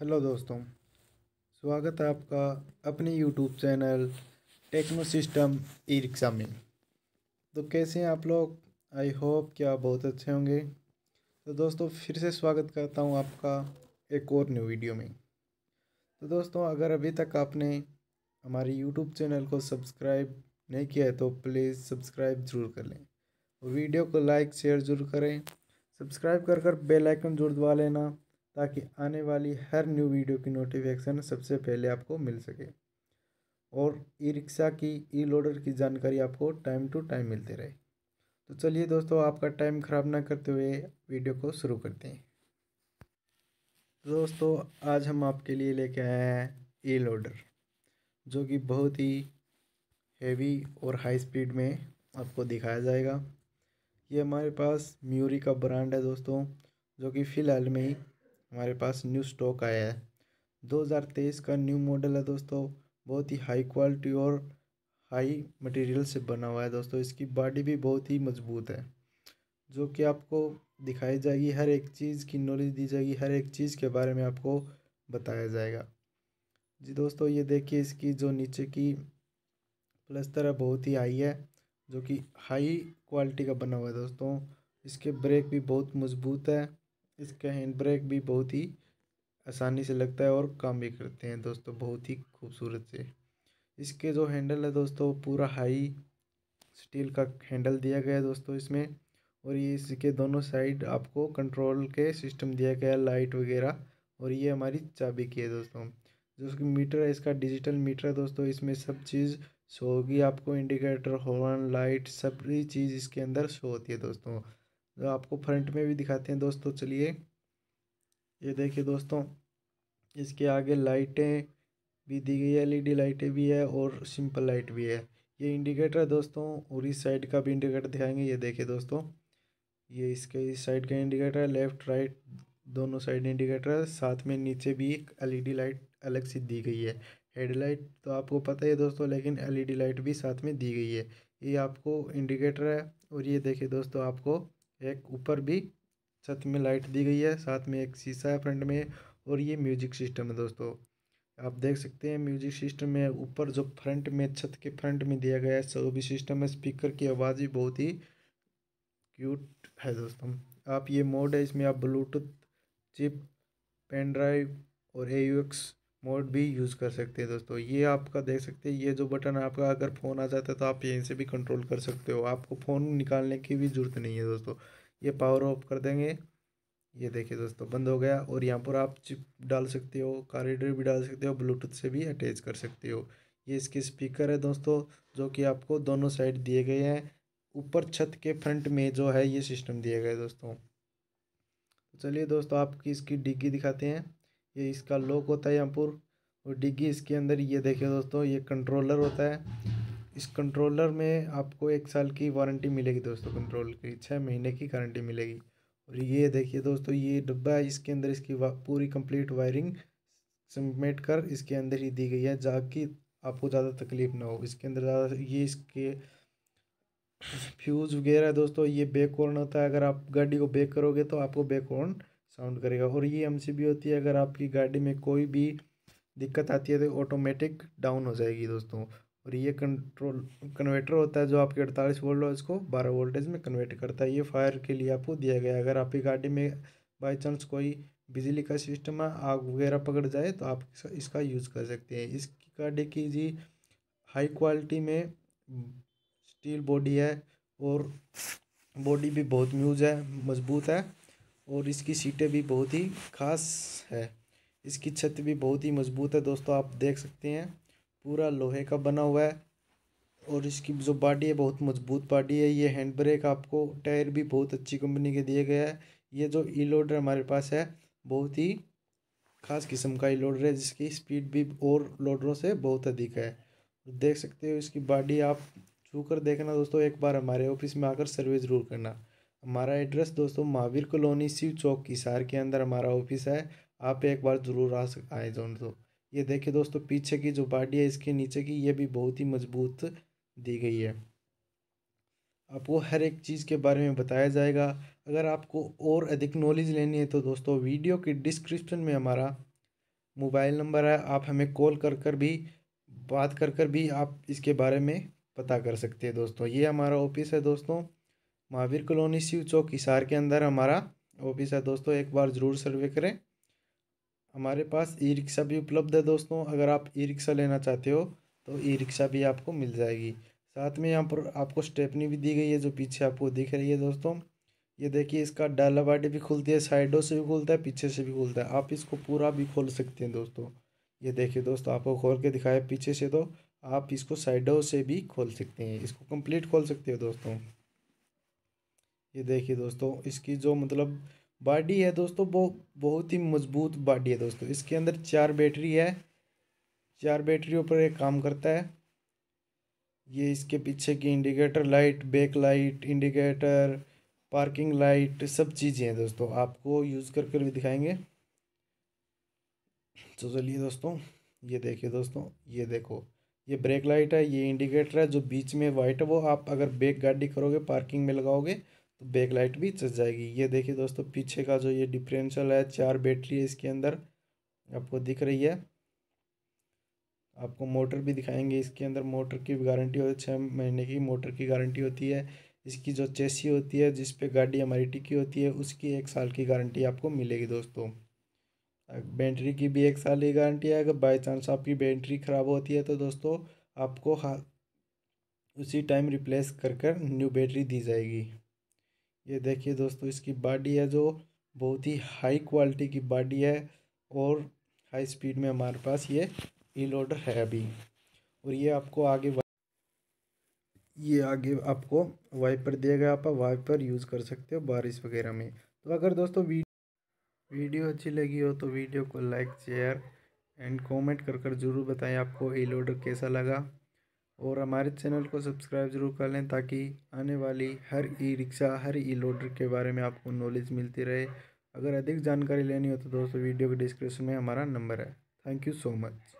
hello दोस्तों स्वागत है आपका अपने YouTube channel Techno System e rickshaw में तो कैसे हैं आप लोग आई होप कि आप बहुत अच्छे होंगे तो दोस्तों फिर से स्वागत करता हूं आपका एक और न्यू वीडियो में तो दोस्तों अगर अभी तक आपने हमारे यूट्यूब चैनल को सब्सक्राइब नहीं किया है तो प्लीज़ सब्सक्राइब ज़रूर कर लें और वीडियो को लाइक शेयर ज़रूर करें सब्सक्राइब कर कर बेल आइकन जरूर दबा लेना ताकि आने वाली हर न्यू वीडियो की नोटिफिकेशन सबसे पहले आपको मिल सके और ई रिक्शा की ई लोडर की जानकारी आपको टाइम टू टाइम मिलते रहे तो चलिए दोस्तों आपका टाइम ख़राब ना करते हुए वीडियो को शुरू करते हैं दोस्तों आज हम आपके लिए लेके आए हैं ई लोडर जो कि बहुत ही हेवी और हाई स्पीड में आपको दिखाया जाएगा ये हमारे पास म्यूरी का ब्रांड है दोस्तों जो कि फ़िलहाल में ही हमारे पास न्यू स्टॉक आया है 2023 का न्यू मॉडल है दोस्तों बहुत ही हाई क्वालिटी और हाई मटेरियल से बना हुआ है दोस्तों इसकी बॉडी भी बहुत ही मजबूत है जो कि आपको दिखाई जाएगी हर एक चीज़ की नॉलेज दी जाएगी हर एक चीज़ के बारे में आपको बताया जाएगा जी दोस्तों ये देखिए इसकी जो नीचे की प्लस्तर है बहुत ही हाई है जो कि हाई क्वालिटी का बना हुआ है दोस्तों इसके ब्रेक भी बहुत मज़बूत है इसका हैंड ब्रेक भी बहुत ही आसानी से लगता है और काम भी करते हैं दोस्तों बहुत ही खूबसूरत से इसके जो हैंडल है दोस्तों पूरा हाई स्टील का हैंडल दिया गया है दोस्तों इसमें और ये इसके दोनों साइड आपको कंट्रोल के सिस्टम दिया गया है लाइट वगैरह और ये हमारी चाबी की है दोस्तों जो उसकी मीटर है इसका डिजिटल मीटर है दोस्तों इसमें सब चीज़ शो होगी आपको इंडिकेटर हॉर्न लाइट सभी चीज़ इसके अंदर शो होती है दोस्तों जो आपको फ्रंट में भी दिखाते हैं दोस्तों चलिए ये देखिए दोस्तों इसके आगे लाइटें भी दी गई है एलईडी लाइटें भी है और सिंपल लाइट भी है ये इंडिकेटर है दोस्तों और इस साइड का भी इंडिकेटर दिखाएंगे ये देखिए दोस्तों ये इसके इस साइड का इंडिकेटर है लेफ्ट राइट दोनों साइड इंडिकेटर है साथ में नीचे भी एक एल लाइट अलग से दी गई है हेडलाइट तो आपको पता है दोस्तों लेकिन एलईडी लाइट भी साथ में दी गई है ये आपको इंडिकेटर है और ये देखिए दोस्तों आपको एक ऊपर भी छत में लाइट दी गई है साथ में एक शीशा है फ्रंट में और ये म्यूजिक सिस्टम है दोस्तों आप देख सकते हैं म्यूजिक सिस्टम में ऊपर जो फ्रंट में छत के फ्रंट में दिया गया है सो भी सिस्टम है स्पीकर की आवाज़ भी बहुत ही क्यूट है दोस्तों आप ये मोड है इसमें आप ब्लूटूथ चिप पेन ड्राइव और ए मोड भी यूज़ कर सकते हैं दोस्तों ये आपका देख सकते हैं ये जो बटन है आपका अगर फ़ोन आ जाता है तो आप यहीं से भी कंट्रोल कर सकते हो आपको फ़ोन निकालने की भी ज़रूरत नहीं है दोस्तों ये पावर ऑफ कर देंगे ये देखिए दोस्तों बंद हो गया और यहाँ पर आप चिप डाल सकते हो कार्डर भी डाल सकते हो ब्लूटूथ से भी अटैच कर सकते हो ये इसके स्पीकर है दोस्तों जो कि आपको दोनों साइड दिए गए हैं ऊपर छत के फ्रंट में जो है ये सिस्टम दिया गया दोस्तों तो चलिए दोस्तों आपकी इसकी डिग्गी दिखाते हैं ये इसका लॉक होता है यहाँ पर और डिग्गी इसके अंदर ये देखिए दोस्तों ये कंट्रोलर होता है इस कंट्रोलर में आपको एक साल की वारंटी मिलेगी दोस्तों कंट्रोल की छः महीने की गारंटी मिलेगी और ये देखिए दोस्तों ये डब्बा है इसके अंदर इसकी पूरी कंप्लीट वायरिंग समेट कर इसके अंदर ही दी गई है जाकि आपको ज़्यादा तकलीफ ना हो इसके अंदर ज़्यादा ये इसके फ्यूज़ वगैरह दोस्तों ये बेकॉर्न होता है अगर आप गाड़ी को बेक करोगे तो आपको बेकॉर्न साउंड करेगा और ये एम होती है अगर आपकी गाड़ी में कोई भी दिक्कत आती है तो ऑटोमेटिक डाउन हो जाएगी दोस्तों और ये कंट्रोल कन्वर्टर होता है जो आपके अड़तालीस वोल्ट इसको बारह वोल्टेज में कन्वर्ट करता है ये फायर के लिए आपको दिया गया है अगर आपकी गाड़ी में बाई चांस कोई बिजली का सिस्टम है आग वगैरह पकड़ जाए तो आप इसका यूज़ कर सकते हैं इसकी गाड़ी की जी हाई क्वालिटी में स्टील बॉडी है और बॉडी भी बहुत म्यूज है मजबूत है और इसकी सीटें भी बहुत ही ख़ास है इसकी छत भी बहुत ही मज़बूत है दोस्तों आप देख सकते हैं पूरा लोहे का बना हुआ है और इसकी जो बाडी है बहुत मज़बूत बाडी है ये हैंड ब्रेक आपको टायर भी बहुत अच्छी कंपनी के दिए गए हैं ये जो ई लोडर हमारे पास है बहुत ही ख़ास किस्म का ई लोडर है जिसकी स्पीड भी और लोडरों से बहुत अधिक है देख सकते हो इसकी बाड़ी आप छू कर देखना दोस्तों एक बार हमारे ऑफिस में आकर सर्विस ज़रूर करना हमारा एड्रेस दोस्तों महावीर कॉलोनी शिव चौक हिसार के अंदर हमारा ऑफिस है आप एक बार ज़रूर आ सक आए दोस्तों ये देखिए दोस्तों पीछे की जो बाडी है इसके नीचे की ये भी बहुत ही मजबूत दी गई है आपको हर एक चीज़ के बारे में बताया जाएगा अगर आपको और अधिक नॉलेज लेनी है तो दोस्तों वीडियो के डिस्क्रिप्शन में हमारा मोबाइल नंबर है आप हमें कॉल कर कर भी बात कर कर भी आप इसके बारे में पता कर सकते हैं दोस्तों ये हमारा ऑफिस है दोस्तों महावीर कॉलोनी शिव चौक हिसार के अंदर हमारा ऑफिस है दोस्तों एक बार ज़रूर सर्वे करें हमारे पास ई रिक्शा भी उपलब्ध है दोस्तों अगर आप ई रिक्शा लेना चाहते हो तो ई रिक्शा भी आपको मिल जाएगी साथ में यहाँ पर आपको स्टेपनी भी दी गई है जो पीछे आपको दिख रही है दोस्तों ये देखिए इसका डाला बाटी भी खुलती है साइडों से भी खुलता है पीछे से भी खुलता है आप इसको पूरा भी खोल सकते हैं दोस्तों ये देखिए दोस्तों आपको खोल के दिखाया पीछे से तो आप इसको साइडों से भी खोल सकते हैं इसको कंप्लीट खोल सकते हो दोस्तों ये देखिए दोस्तों इसकी जो मतलब बॉडी है दोस्तों वो बहुत ही मजबूत बॉडी है दोस्तों इसके अंदर चार बैटरी है चार बैटरियों पर ये काम करता है ये इसके पीछे की indicator light back light indicator parking light सब चीज़ें हैं दोस्तों आपको यूज़ कर कर भी दिखाएंगे तो चलिए दोस्तों ये देखिए दोस्तों ये देखो ये ब्रेक लाइट है ये इंडिकेटर है जो बीच में वाइट है वो आप अगर बैक गाड़ी करोगे पार्किंग में लगाओगे बैक लाइट भी चल जाएगी ये देखिए दोस्तों पीछे का जो ये डिफरेंशियल है चार बैटरी है इसके अंदर आपको दिख रही है आपको मोटर भी दिखाएंगे इसके अंदर मोटर की गारंटी होती है छः महीने की मोटर की गारंटी होती है इसकी जो चेसी होती है जिस पे गाड़ी हमारी टिकी होती है उसकी एक साल की गारंटी आपको मिलेगी दोस्तों बैटरी की भी एक साल की गारंटी है अगर बाई चांस आपकी बैटरी ख़राब होती है तो दोस्तों आपको उसी टाइम रिप्लेस कर कर न्यू बैटरी दी जाएगी ये देखिए दोस्तों इसकी बॉडी है जो बहुत ही हाई क्वालिटी की बॉडी है और हाई स्पीड में हमारे पास ये ई लोडर है अभी और ये आपको आगे ये आगे आपको वाइपर दिया गया आप वाइपर यूज़ कर सकते हो बारिश वगैरह में तो अगर दोस्तों वीडियो अच्छी लगी हो तो वीडियो को लाइक शेयर एंड कमेंट कर कर ज़रूर बताएं आपको ई लोडर कैसा लगा और हमारे चैनल को सब्सक्राइब ज़रूर कर लें ताकि आने वाली हर ई रिक्शा हर ई लोडर के बारे में आपको नॉलेज मिलती रहे अगर अधिक जानकारी लेनी हो तो दोस्तों वीडियो के डिस्क्रिप्शन में हमारा नंबर है थैंक यू सो मच